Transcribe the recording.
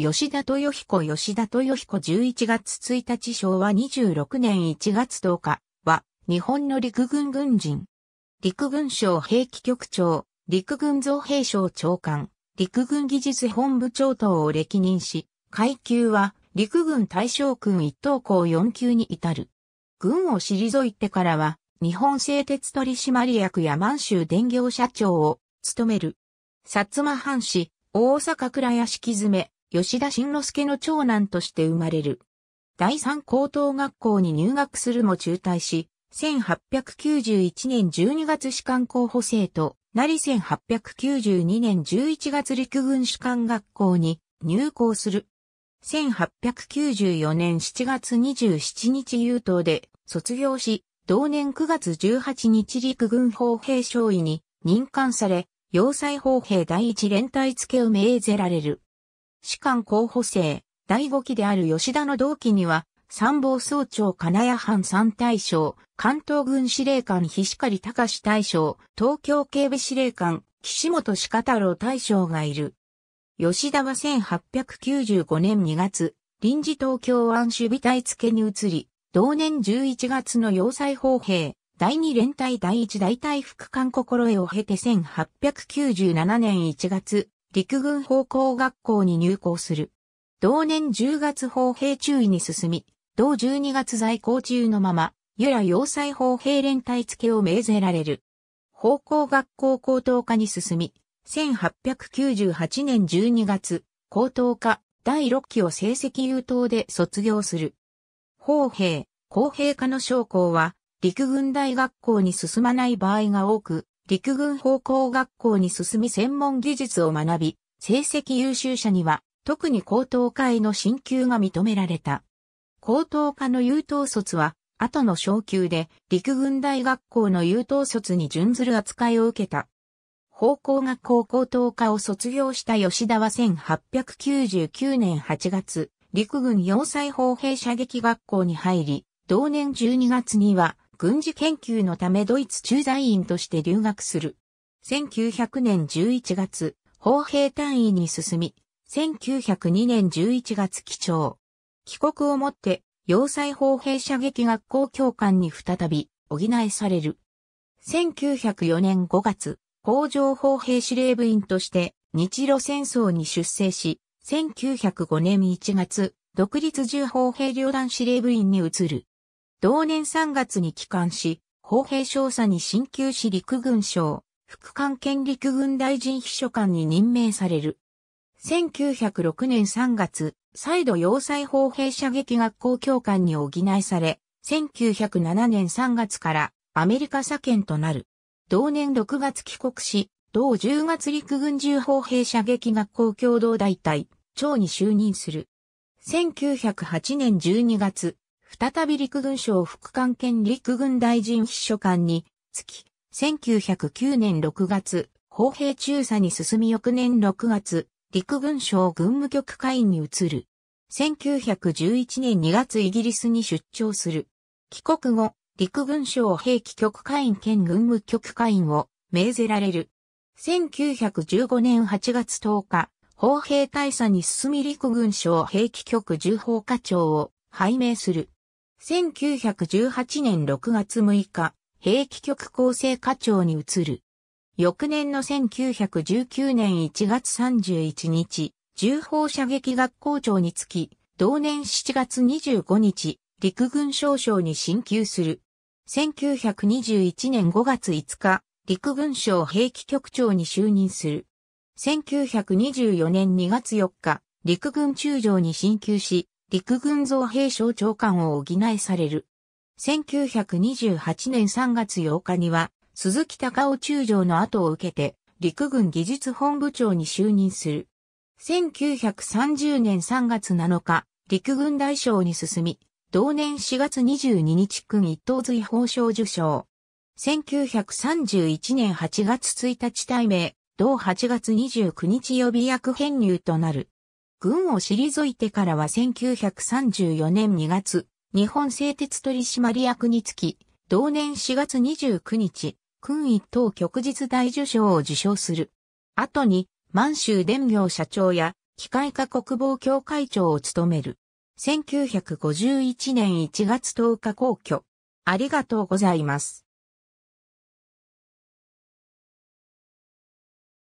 吉田豊彦吉田豊彦11月1日昭和26年1月10日は、日本の陸軍軍人。陸軍省兵器局長、陸軍造兵省長官、陸軍技術本部長等を歴任し、階級は陸軍大将軍一等校4級に至る。軍を退いてからは、日本製鉄取締役や満州電業社長を務める。薩摩藩士、大阪倉屋敷詰め、吉田慎之介の長男として生まれる。第三高等学校に入学するも中退し、1891年12月士官候補生と、なり1892年11月陸軍士官学校に入校する。1894年7月27日優等で卒業し、同年9月18日陸軍砲兵少尉に任官され、要塞砲兵第一連隊付を命ぜられる。士官候補生、第五期である吉田の同期には、参謀総長金谷藩三大将、関東軍司令官菱狩隆大将、東京警備司令官、岸本四太郎大将がいる。吉田は1895年2月、臨時東京湾守備隊付に移り、同年11月の要塞砲兵、第二連隊第一大隊副官心得を経て1897年1月、陸軍砲工学校に入校する。同年10月砲兵中尉に進み、同12月在校中のまま、由良要塞砲兵連隊付けを命ぜられる。砲工学校高等科に進み、1898年12月、高等科第6期を成績優等で卒業する。砲兵、工兵科の将校は、陸軍大学校に進まない場合が多く、陸軍方向学校に進み専門技術を学び、成績優秀者には、特に高等科への進級が認められた。高等科の優等卒は、後の昇級で陸軍大学校の優等卒に準ずる扱いを受けた。方向学校高等科を卒業した吉田は1899年8月、陸軍要塞砲兵射撃学校に入り、同年12月には軍事研究のためドイツ駐在員として留学する。1900年11月、砲兵単位に進み、1902年11月基調。帰国をもって、要塞砲兵射撃学校教官に再び補えされる。1904年5月、工場砲兵司令部員として日露戦争に出征し、1905年1月、独立銃砲兵旅団司令部員に移る。同年3月に帰還し、砲兵少佐に新旧し陸軍省、副官兼陸軍大臣秘書官に任命される。1906年3月、再度要塞砲兵射撃学校教官に補いされ、1907年3月からアメリカ左権となる。同年6月帰国し、同10月陸軍重砲兵射撃学校共同大隊、長に就任する。1908年12月、再び陸軍省副官兼陸軍大臣秘書官につき、1909年6月、砲兵中佐に進み翌年6月、陸軍省軍務局会員に移る。1911年2月イギリスに出張する。帰国後、陸軍省兵器局会員兼軍務局会員を命ぜられる。1915年8月10日、砲兵大佐に進み陸軍省兵器局重砲課長を拝命する。1918年6月6日、兵器局構成課長に移る。翌年の1919年1月31日、重砲射撃学校長につき、同年7月25日、陸軍少将に進級する。1921年5月5日、陸軍省兵器局長に就任する。1924年2月4日、陸軍中将に進級し、陸軍造兵省長官を補いされる。1928年3月8日には、鈴木隆夫中将の後を受けて、陸軍技術本部長に就任する。1930年3月7日、陸軍大将に進み、同年4月22日君一等随法賞受賞。1931年8月1日対名、同8月29日予備役編入となる。軍を退いてからは1934年2月、日本製鉄取締役につき、同年4月29日、君一等旭日大受賞を受賞する。後に、満州電業社長や、機械化国防協会長を務める。1951年1月10日公挙。ありがとうございます。